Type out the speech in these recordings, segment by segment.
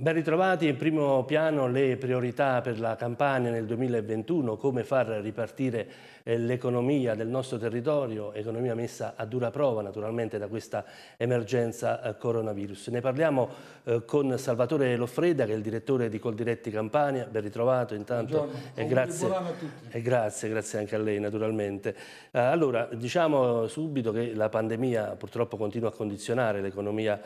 Ben ritrovati, in primo piano le priorità per la campagna nel 2021, come far ripartire eh, l'economia del nostro territorio, economia messa a dura prova naturalmente da questa emergenza eh, coronavirus. Ne parliamo eh, con Salvatore Loffreda che è il direttore di Coldiretti Campania, ben ritrovato intanto e grazie, e grazie, grazie, anche a lei naturalmente. Allora diciamo subito che la pandemia purtroppo continua a condizionare l'economia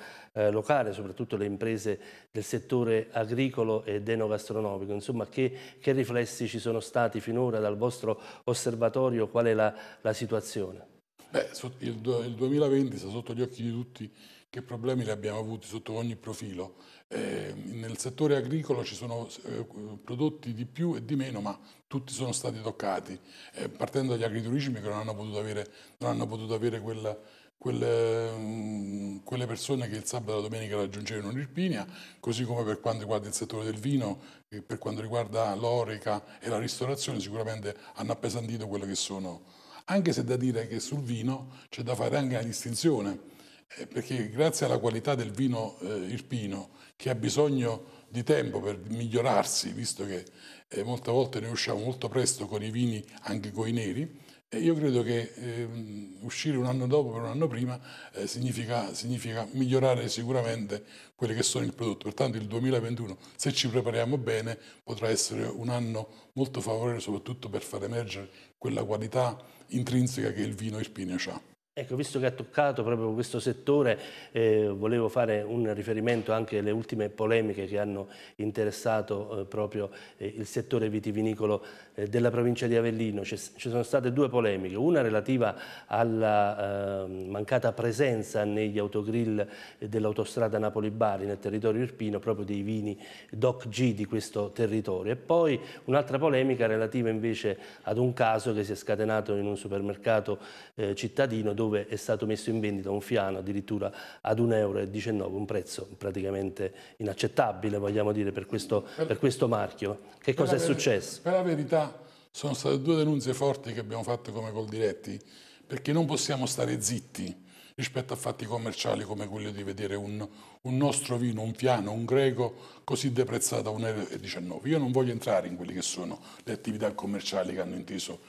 locale, soprattutto le imprese del settore agricolo ed enogastronomico, insomma che, che riflessi ci sono stati finora dal vostro osservatorio laboratorio qual è la, la situazione? Beh, il, il 2020 sta sotto gli occhi di tutti che problemi li abbiamo avuti sotto ogni profilo. Eh, nel settore agricolo ci sono eh, prodotti di più e di meno, ma tutti sono stati toccati, eh, partendo dagli agriturismi che non hanno potuto avere, non hanno potuto avere quella quelle, mm, quelle, persone che il sabato e la domenica raggiungevano l'Irpinia, così come per quanto riguarda il settore del vino, per quanto riguarda l'oreca e la ristorazione, sicuramente hanno appesantito quello che sono. Anche se da dire che sul vino c'è da fare anche una distinzione, eh, perché grazie alla qualità del vino eh, irpino, che ha bisogno di tempo per migliorarsi, visto che eh, molte volte ne usciamo molto presto con i vini, anche con i neri, e io credo che eh, uscire un anno dopo per un anno prima eh, significa, significa, migliorare sicuramente quelli che sono il prodotto. Pertanto il 2021, se ci prepariamo bene, potrà essere un anno molto favorevole soprattutto per far emergere quella qualità intrinseca che il vino irpineo ha. Ecco, visto che ha toccato proprio questo settore, eh, volevo fare un riferimento anche alle ultime polemiche che hanno interessato eh, proprio eh, il settore vitivinicolo eh, della provincia di Avellino. ci sono state due polemiche, una relativa alla ehm, mancata presenza negli autogrill eh, dell'autostrada Napoli-Bari nel territorio irpino proprio dei vini DOC G di questo territorio e poi un'altra polemica relativa invece ad un caso che si è scatenato in un supermercato eh, cittadino dove è stato messo in vendita un fiano addirittura ad 1,19 euro, un prezzo praticamente inaccettabile vogliamo dire per questo, per, per questo marchio. Che cosa è successo? Per la verità sono state due denunce forti che abbiamo fatto come Coldiretti perché non possiamo stare zitti rispetto a fatti commerciali come quello di vedere un, un nostro vino, un fiano, un greco così deprezzato a 1,19 euro. Io non voglio entrare in quelle che sono le attività commerciali che hanno inteso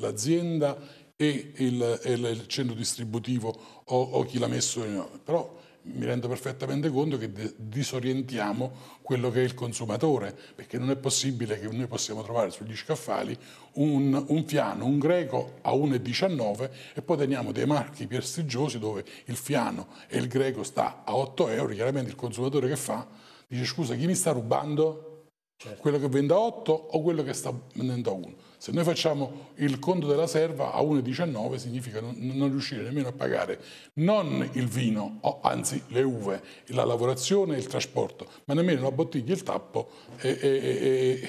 l'azienda e il, il centro distributivo o, o, chi l'ha messo, però mi rendo perfettamente conto che disorientiamo quello che è il consumatore, perché non è possibile che noi possiamo trovare sugli scaffali un, un fiano, un greco a 1,19 e poi teniamo dei marchi prestigiosi dove il fiano e il greco sta a 8 euro, chiaramente il consumatore che fa? Dice scusa chi mi sta rubando? Certo. Quello che vende a 8 o quello che sta vendendo a 1? Se noi facciamo il conto della serva a 1,19 significa non, non, riuscire nemmeno a pagare non il vino, o anzi le uve, la lavorazione e il trasporto, ma nemmeno la bottiglia, il tappo e, e,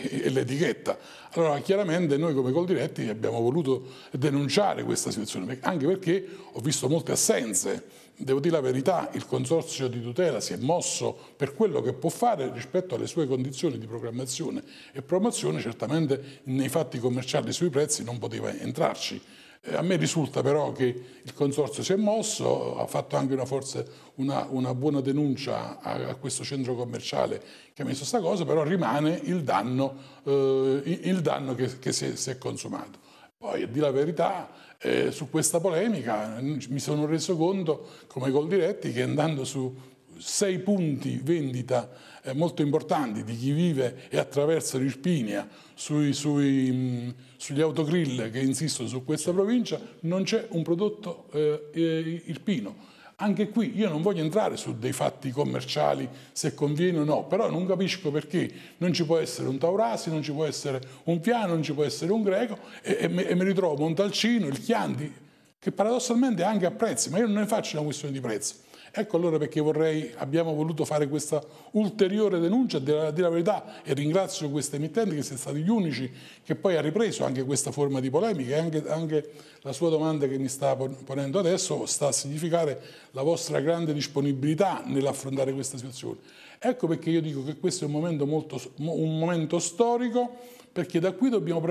e, e l'etichetta. Allora chiaramente noi come Coldiretti abbiamo voluto denunciare questa situazione, anche perché ho visto molte assenze devo dire la verità, il consorzio di tutela si è mosso per quello che può fare rispetto alle sue condizioni di programmazione e promozione, certamente nei fatti commerciali commerciali sui prezzi non poteva entrarci. Eh, a me risulta però che il consorzio si è mosso, ha fatto anche una, forza, una, una buona denuncia a, a, questo centro commerciale che ha messo questa cosa, però rimane il danno, eh, il danno che, che si, è, si, è, consumato. Poi, a dire la verità, eh, su questa polemica mi sono reso conto, come col diretti, che andando su sei punti vendita eh, molto importanti di chi vive e attraversa Irpinia sui, sui, mh, mm, sugli autogrill che insistono su questa provincia, non c'è un prodotto eh, irpino. Anche qui io non voglio entrare su dei fatti commerciali, se conviene o no, però non capisco perché non ci può essere un Taurasi, non ci può essere un Piano, non ci può essere un Greco e, e, e mi ritrovo un Talcino, il Chianti, che paradossalmente anche a prezzi, ma io non ne faccio una questione di prezzi Ecco allora perché vorrei, abbiamo voluto fare questa ulteriore denuncia, a dire la verità, e ringrazio questi emittenti che siete stati gli unici che poi ha ripreso anche questa forma di polemica e anche, anche la sua domanda che mi sta ponendo adesso sta a significare la vostra grande disponibilità nell'affrontare questa situazione. Ecco perché io dico che questo è un momento, molto, un momento storico perché da qui dobbiamo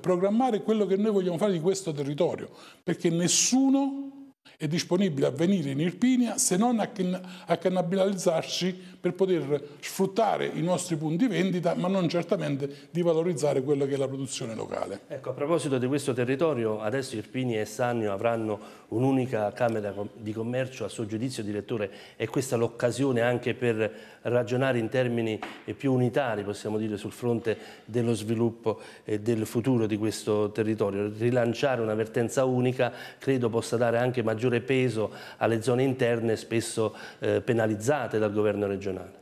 programmare quello che noi vogliamo fare di questo territorio, perché nessuno è disponibile a venire in Irpinia se non a, can a cannibalizzarci per poter sfruttare i nostri punti vendita, ma non certamente di valorizzare quella che è la produzione locale. Ecco, a proposito di questo territorio, adesso Irpini e Sannio avranno un'unica Camera di Commercio a suo giudizio, direttore, è questa l'occasione anche per ragionare in termini più unitari, possiamo dire, sul fronte dello sviluppo e del futuro di questo territorio. Rilanciare una vertenza unica credo possa dare anche maggiore peso alle zone interne spesso eh, penalizzate dal governo regionale.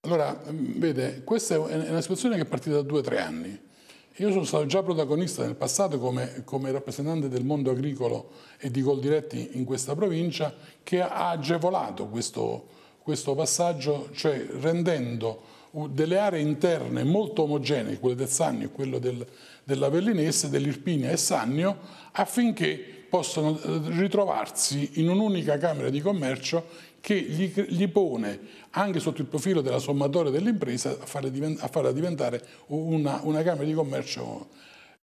Allora, mm, vede, questa è una situazione che è partita da due o tre anni. Io sono stato già protagonista nel passato come, come, rappresentante del mondo agricolo e di Goldiretti in questa provincia che ha agevolato questo, questo passaggio, cioè rendendo delle aree interne molto omogenee, quelle del Sannio e quelle del, dell'Avellinese, dell'Irpinia e Sannio, affinché possono eh, ritrovarsi in un'unica Camera di Commercio che gli, gli, pone, anche sotto il profilo della sommatoria dell'impresa, a, a, farla diventare una, una Camera di Commercio.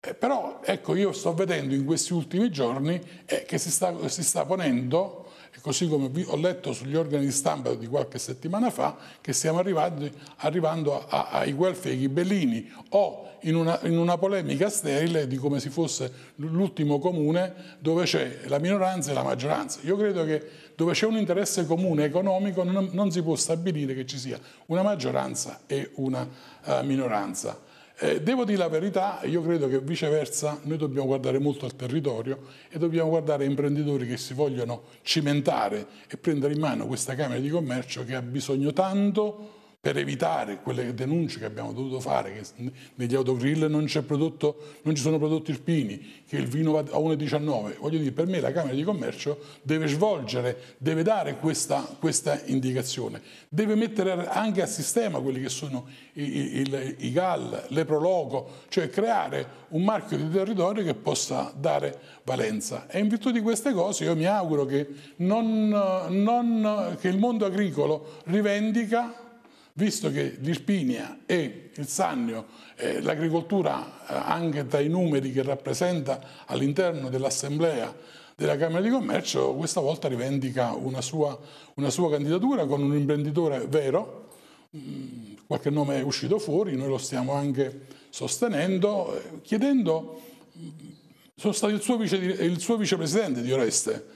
Eh, però ecco, io sto vedendo in questi ultimi giorni eh, che si sta, si sta ponendo e così come ho letto sugli organi di stampa di qualche settimana fa che stiamo arrivando, arrivando a, ai guelfi e ai ghibellini o in una, in una polemica sterile di come si fosse l'ultimo comune dove c'è la minoranza e la maggioranza. Io credo che dove c'è un interesse comune economico non, non, si può stabilire che ci sia una maggioranza e una uh, minoranza. Eh, devo dire la verità, io credo che viceversa noi dobbiamo guardare molto al territorio e dobbiamo guardare imprenditori che si vogliono cimentare e prendere in mano questa Camera di Commercio che ha bisogno tanto per evitare quelle denunce che abbiamo dovuto fare, che negli autogrill non, prodotto, non ci sono prodotti irpini, che il vino va a 1,19. Voglio dire, per me la Camera di Commercio deve svolgere, deve dare questa, questa indicazione, deve mettere anche a sistema quelli che sono i, i, i GAL, le Prologo, cioè creare un marchio di territorio che possa dare valenza. E in virtù di queste cose io mi auguro che, non, non, che il mondo agricolo rivendica visto che l'Irpinia e il Sannio, eh, l'agricoltura eh, anche dai numeri che rappresenta all'interno dell'Assemblea della Camera di Commercio, questa volta rivendica una sua, una sua candidatura con un imprenditore vero, mm, qualche nome è uscito fuori, noi lo stiamo anche sostenendo, eh, chiedendo, mm, sono stato il suo, vice, il suo vicepresidente di Oreste,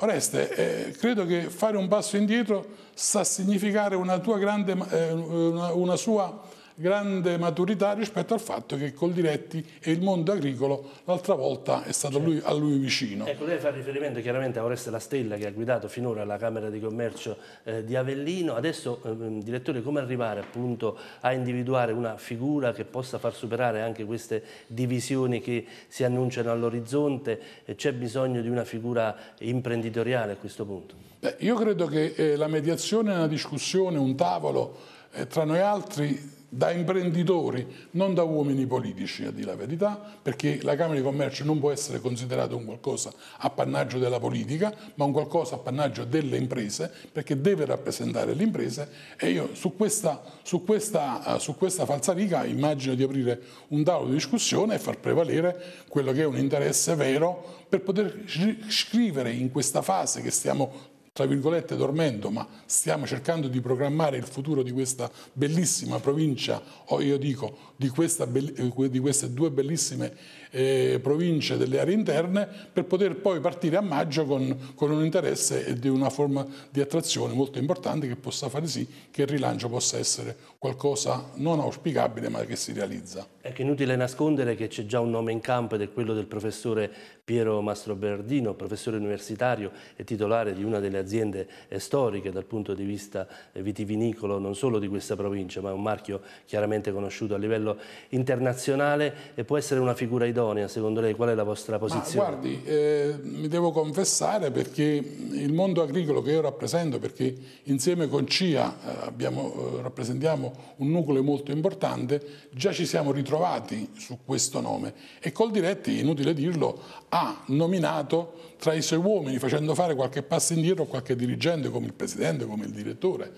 Oreste, eh, credo che fare un passo indietro sta a significare una, grande, eh, una, una sua grande maturità rispetto al fatto che Coldiretti e il mondo agricolo l'altra volta è stato lui, a lui vicino. Ecco, lei fa riferimento chiaramente a Oreste La Stella che ha guidato finora la Camera di Commercio eh, di Avellino. Adesso, eh, direttore, come arrivare appunto a individuare una figura che possa far superare anche queste divisioni che si annunciano all'orizzonte? Eh, c'è bisogno di una figura imprenditoriale a questo punto? Beh, io credo che eh, la mediazione una discussione, un tavolo eh, tra noi altri da imprenditori, non da uomini politici, a dire la verità, perché la Camera di Commercio non può essere considerata un qualcosa appannaggio della politica, ma un qualcosa appannaggio delle imprese, perché deve rappresentare le imprese e io su questa, su questa, eh, su questa falsariga immagino di aprire un tavolo di discussione e far prevalere quello che è un interesse vero per poter scrivere in questa fase che stiamo tra virgolette dormendo, ma stiamo cercando di programmare il futuro di questa bellissima provincia, o io dico di, questa, di queste due bellissime eh, province, delle aree interne, per poter poi partire a maggio con, con un interesse e di una forma di attrazione molto importante che possa fare sì che il rilancio possa essere qualcosa non auspicabile ma che si realizza. È che inutile nascondere che c'è già un nome in campo ed è quello del professore Piero Mastroberdino, professore universitario e titolare di una delle aziende eh, storiche dal punto di vista eh, vitivinicolo non solo di questa provincia ma è un marchio chiaramente conosciuto a livello internazionale e può essere una figura idonea idonea, secondo lei? Qual è la vostra posizione? Ma guardi, eh, mi devo confessare perché il mondo agricolo che io rappresento, perché insieme con CIA eh, abbiamo, eh, rappresentiamo un nucleo molto importante, già ci siamo ritrovati su questo nome e Coldiretti, inutile dirlo, ha nominato tra i suoi uomini, facendo fare qualche passo indietro a qualche dirigente come il presidente, come il direttore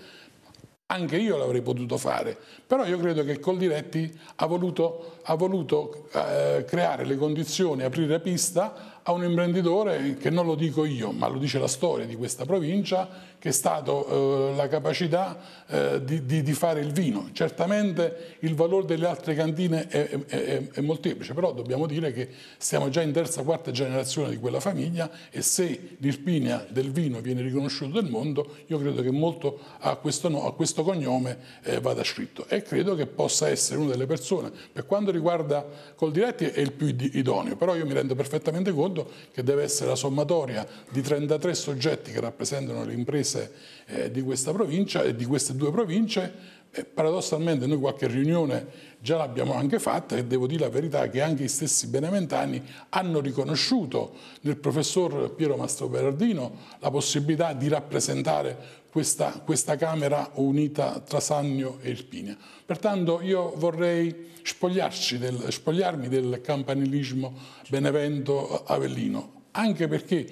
anche io l'avrei potuto fare, però io credo che Coldiretti ha voluto, ha voluto eh, creare le condizioni, aprire pista a un imprenditore che non lo dico io, ma lo dice la storia di questa provincia, che è stata eh, la capacità eh, di, di, di, fare il vino. Certamente il valore delle altre cantine è, è, è, molteplice, però dobbiamo dire che siamo già in terza, quarta generazione di quella famiglia e se l'Irpinia del vino viene riconosciuto nel mondo, io credo che molto a questo, no, a questo cognome eh, vada scritto e credo che possa essere una delle persone, per quanto riguarda Coldiretti è il più idoneo, però io mi rendo perfettamente conto contenuto che deve essere la sommatoria di 33 soggetti che rappresentano le imprese eh, di questa provincia e di queste due province paradossalmente noi qualche riunione già l'abbiamo anche fatta e devo dire la verità che anche i stessi beneventani hanno riconosciuto nel professor Piero Mastro Berardino la possibilità di rappresentare questa, questa Camera unita tra Sannio e Irpinia. Pertanto io vorrei del, spogliarmi del campanilismo Benevento-Avellino, anche perché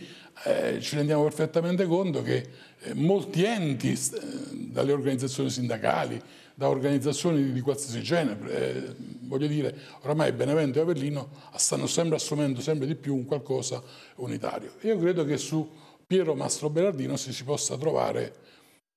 eh, ci rendiamo perfettamente conto che eh, molti enti, eh, dalle organizzazioni sindacali, da organizzazioni di qualsiasi genere, eh, voglio dire, oramai Benevento e Avellino stanno sempre assumendo sempre di più un qualcosa unitario. Io credo che su Piero Mastro Berardino si, si possa trovare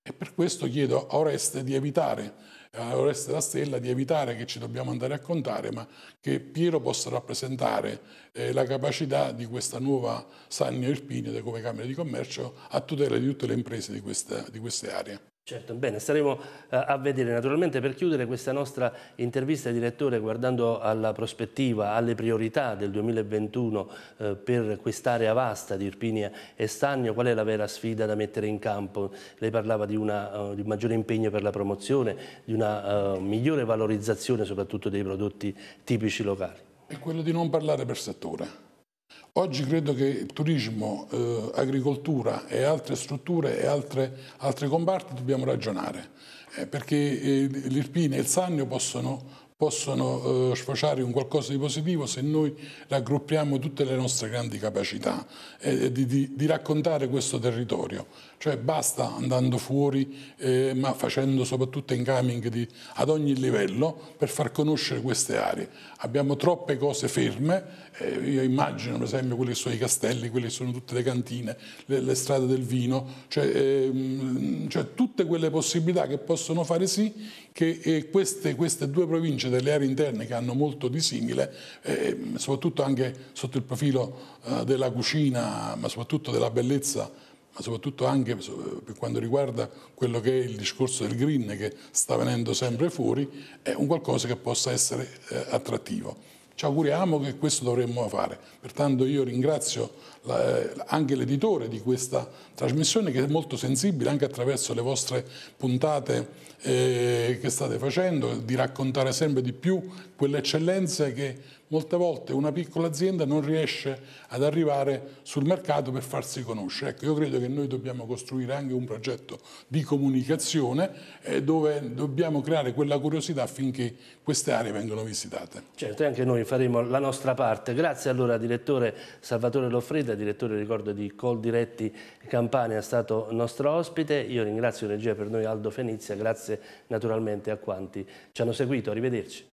e per questo chiedo a Oreste di evitare all'Oreste eh, la Stella di evitare che ci dobbiamo andare a contare, ma che Piero possa rappresentare eh, la capacità di questa nuova Sannio Irpinia come Camera di Commercio a tutela di tutte le imprese di, questa, di queste aree. Certo, bene, staremo eh, a vedere naturalmente per chiudere questa nostra intervista direttore guardando alla prospettiva, alle priorità del 2021 eh, per quest'area vasta di Irpinia e Stagno, qual è la vera sfida da mettere in campo? Lei parlava di, una, eh, di un maggiore impegno per la promozione, di una migliore valorizzazione soprattutto dei prodotti tipici locali. È quello di non parlare per settore Oggi credo che turismo, eh, agricoltura e altre strutture e altre, altri comparti dobbiamo ragionare, eh, perché eh, l'Irpina e il Sannio possono possono eh, sfociare in qualcosa di positivo se noi raggruppiamo tutte le nostre grandi capacità eh, eh, di, di, di, raccontare questo territorio. Cioè basta andando fuori, eh, ma facendo soprattutto incoming di, ad ogni livello per far conoscere queste aree. Abbiamo troppe cose ferme, eh, io immagino per esempio quelli che sono i castelli, quelle che sono tutte le cantine, le, le strade del vino, cioè, ehm, cioè, tutte quelle possibilità che possono fare sì che eh, queste, queste due province invece delle aree interne che hanno molto di simile, eh, soprattutto anche sotto il profilo eh, della cucina, ma soprattutto della bellezza, ma soprattutto anche eh, per quanto riguarda quello che è il discorso del green che sta venendo sempre fuori, è un qualcosa che possa essere eh, attrattivo. Ci auguriamo che questo dovremmo fare. Pertanto io ringrazio eh, anche l'editore di questa trasmissione che è molto sensibile anche attraverso le vostre puntate eh, che state facendo, di raccontare sempre di più quelle eccellenze che molte volte una piccola azienda non riesce ad arrivare sul mercato per farsi conoscere. Ecco, io credo che noi dobbiamo costruire anche un progetto di comunicazione eh, dove dobbiamo creare quella curiosità affinché queste aree vengano visitate. Certo, e anche noi faremo la nostra parte. Grazie allora direttore Salvatore Loffreda, direttore ricordo di Col Diretti Campania, è stato nostro ospite. Io ringrazio regia per noi Aldo Fenizia, grazie naturalmente a quanti ci hanno seguito. Arrivederci.